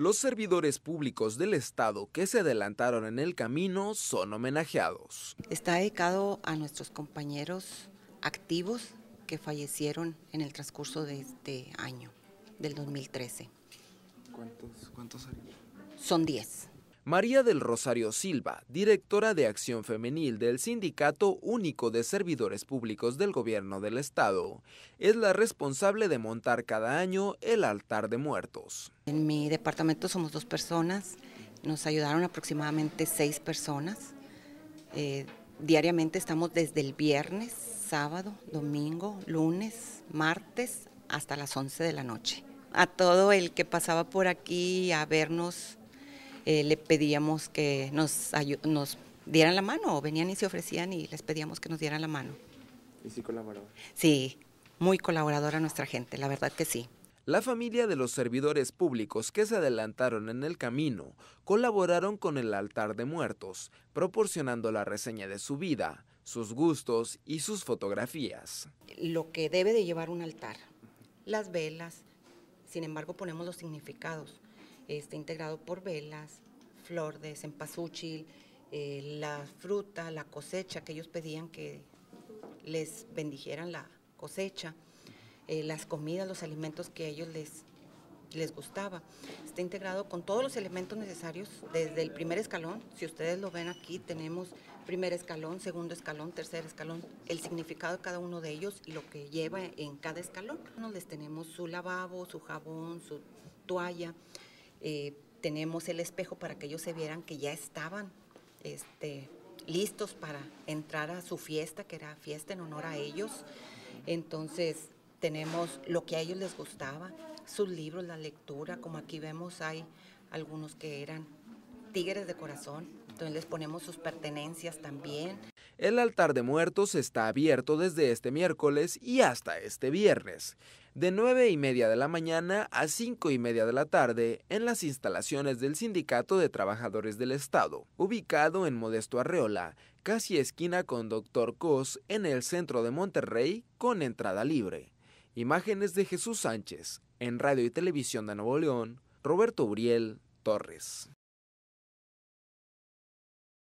Los servidores públicos del Estado que se adelantaron en el camino son homenajeados. Está dedicado a nuestros compañeros activos que fallecieron en el transcurso de este año, del 2013. ¿Cuántos, cuántos Son 10. María del Rosario Silva, directora de Acción Femenil del Sindicato Único de Servidores Públicos del Gobierno del Estado, es la responsable de montar cada año el altar de muertos. En mi departamento somos dos personas, nos ayudaron aproximadamente seis personas. Eh, diariamente estamos desde el viernes, sábado, domingo, lunes, martes, hasta las 11 de la noche. A todo el que pasaba por aquí a vernos eh, le pedíamos que nos, dieran la mano, o venían y se ofrecían y les pedíamos que nos dieran la mano. ¿Y sí colaboraba? Sí, muy colaboradora nuestra gente, la verdad que sí. La familia de los servidores públicos que se adelantaron en el camino colaboraron con el altar de muertos, proporcionando la reseña de su vida, sus gustos y sus fotografías. Lo que debe de llevar un altar, las velas, sin embargo ponemos los significados está integrado por velas, flores, de cempasúchil, eh, la fruta, la cosecha que ellos pedían que les bendijeran la cosecha, eh, las comidas, los alimentos que a ellos les, les gustaba. Está integrado con todos los elementos necesarios desde el primer escalón. Si ustedes lo ven aquí, tenemos primer escalón, segundo escalón, tercer escalón, el significado de cada uno de ellos y lo que lleva en cada escalón. Les tenemos su lavabo, su jabón, su toalla, eh, tenemos el espejo para que ellos se vieran que ya estaban este, listos para entrar a su fiesta, que era fiesta en honor a ellos. Entonces tenemos lo que a ellos les gustaba, sus libros, la lectura, como aquí vemos hay algunos que eran tigres de corazón, entonces les ponemos sus pertenencias también. El altar de muertos está abierto desde este miércoles y hasta este viernes, de 9 y media de la mañana a 5 y media de la tarde, en las instalaciones del Sindicato de Trabajadores del Estado, ubicado en Modesto Arreola, casi esquina con Doctor Cos, en el centro de Monterrey, con entrada libre. Imágenes de Jesús Sánchez, en Radio y Televisión de Nuevo León, Roberto Uriel Torres.